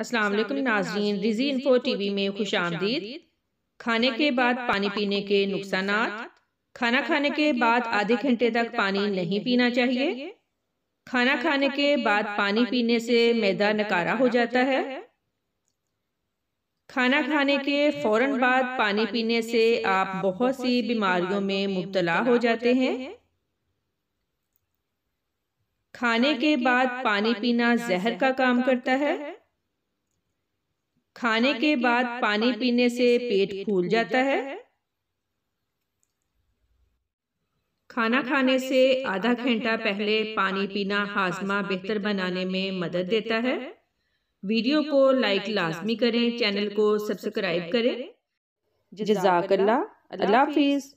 असलम नाजरीन रिजी info TV में खुश आमदीद खाने के बाद पानी पीने के नुकसान खाना खाने के बाद आधे घंटे तक पानी नहीं पीना चाहिए खाना खाने के बाद पानी पीने से मैदा नकारा हो जाता है खाना खाने के फौरन बाद पानी पीने से आप बहुत सी बीमारियों में मुबतला हो जाते हैं खाने के बाद पानी पीना जहर का काम करता है खाने के बाद पानी पीने से पेट फूल जाता है खाना खाने से आधा घंटा पहले पानी पीना हाजमा बेहतर बनाने में मदद देता है वीडियो को लाइक लाजमी करें चैनल को सब्सक्राइब करें जजाकल्ला अल्लाह हाफिज़